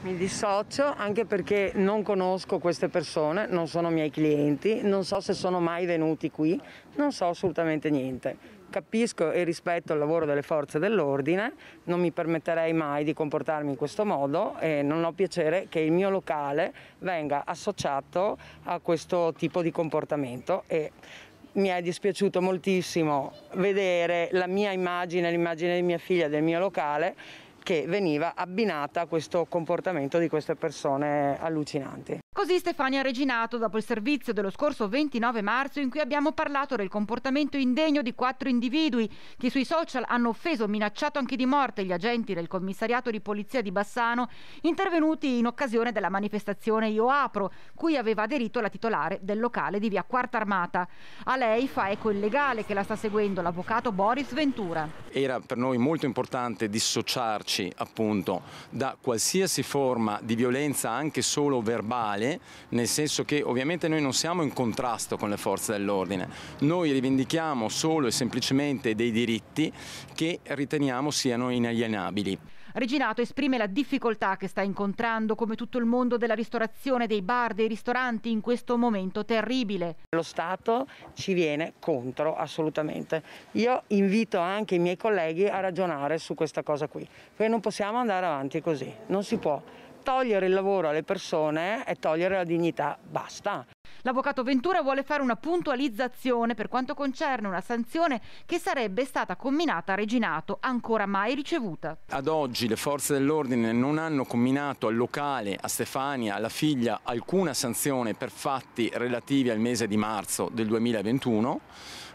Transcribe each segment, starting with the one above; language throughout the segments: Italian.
Mi dissocio anche perché non conosco queste persone, non sono miei clienti, non so se sono mai venuti qui, non so assolutamente niente. Capisco e rispetto il lavoro delle forze dell'ordine, non mi permetterei mai di comportarmi in questo modo e non ho piacere che il mio locale venga associato a questo tipo di comportamento e mi è dispiaciuto moltissimo vedere la mia immagine, l'immagine di mia figlia, del mio locale che veniva abbinata a questo comportamento di queste persone allucinanti. Così Stefania Reginato, dopo il servizio dello scorso 29 marzo in cui abbiamo parlato del comportamento indegno di quattro individui che sui social hanno offeso, e minacciato anche di morte gli agenti del commissariato di polizia di Bassano, intervenuti in occasione della manifestazione Io Apro, cui aveva aderito la titolare del locale di via Quarta Armata. A lei fa eco il legale che la sta seguendo, l'avvocato Boris Ventura. Era per noi molto importante dissociarci appunto da qualsiasi forma di violenza anche solo verbale legale, nel senso che ovviamente noi non siamo in contrasto con le forze dell'ordine, noi rivendichiamo solo e semplicemente dei diritti che riteniamo siano inalienabili. Reginato esprime la difficoltà che sta incontrando come tutto il mondo della ristorazione, dei bar, dei ristoranti in questo momento terribile. Lo Stato ci viene contro assolutamente. Io invito anche i miei colleghi a ragionare su questa cosa qui, perché non possiamo andare avanti così, non si può togliere il lavoro alle persone è togliere la dignità, basta. L'avvocato Ventura vuole fare una puntualizzazione per quanto concerne una sanzione che sarebbe stata comminata a Reginato, ancora mai ricevuta. Ad oggi le forze dell'ordine non hanno comminato al locale, a Stefania, alla figlia, alcuna sanzione per fatti relativi al mese di marzo del 2021,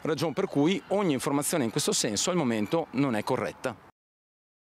ragion per cui ogni informazione in questo senso al momento non è corretta.